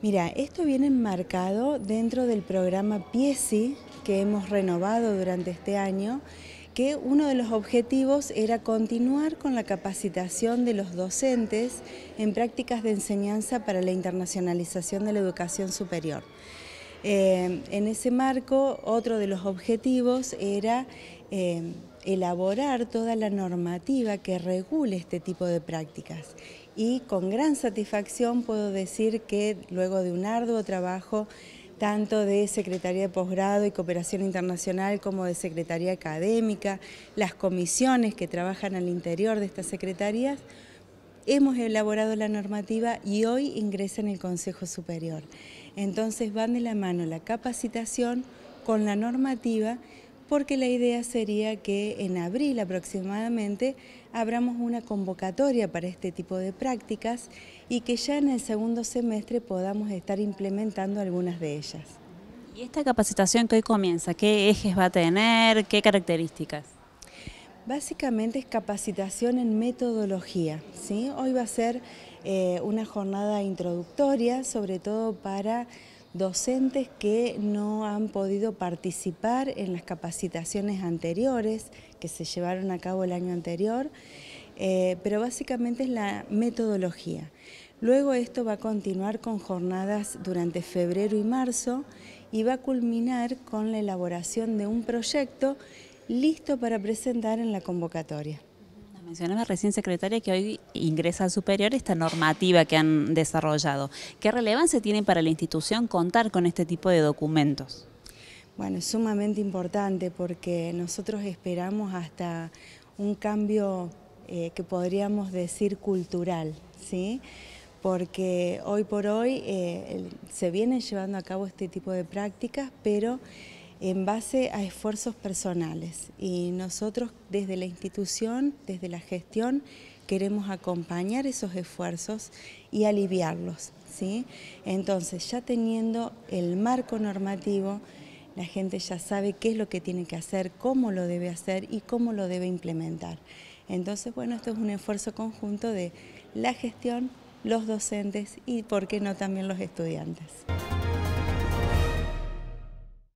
Mira, esto viene enmarcado dentro del programa Piesi que hemos renovado durante este año, que uno de los objetivos era continuar con la capacitación de los docentes en prácticas de enseñanza para la internacionalización de la educación superior. Eh, en ese marco, otro de los objetivos era eh, elaborar toda la normativa que regule este tipo de prácticas. Y con gran satisfacción puedo decir que luego de un arduo trabajo, tanto de Secretaría de Posgrado y Cooperación Internacional como de Secretaría Académica, las comisiones que trabajan al interior de estas secretarías, hemos elaborado la normativa y hoy ingresa en el Consejo Superior. Entonces van de la mano la capacitación con la normativa porque la idea sería que en abril aproximadamente abramos una convocatoria para este tipo de prácticas y que ya en el segundo semestre podamos estar implementando algunas de ellas. ¿Y esta capacitación que hoy comienza, qué ejes va a tener, qué características? Básicamente es capacitación en metodología. Hoy va a ser eh, una jornada introductoria, sobre todo para docentes que no han podido participar en las capacitaciones anteriores que se llevaron a cabo el año anterior, eh, pero básicamente es la metodología. Luego esto va a continuar con jornadas durante febrero y marzo y va a culminar con la elaboración de un proyecto listo para presentar en la convocatoria. mencionaba recién, secretaria, que hoy ingresa al superior esta normativa que han desarrollado. ¿Qué relevancia tiene para la institución contar con este tipo de documentos? Bueno, es sumamente importante porque nosotros esperamos hasta un cambio eh, que podríamos decir cultural, ¿sí? porque hoy por hoy eh, se vienen llevando a cabo este tipo de prácticas, pero en base a esfuerzos personales y nosotros desde la institución, desde la gestión, queremos acompañar esos esfuerzos y aliviarlos. ¿sí? Entonces, ya teniendo el marco normativo, la gente ya sabe qué es lo que tiene que hacer, cómo lo debe hacer y cómo lo debe implementar. Entonces, bueno, esto es un esfuerzo conjunto de la gestión, los docentes y, por qué no, también los estudiantes.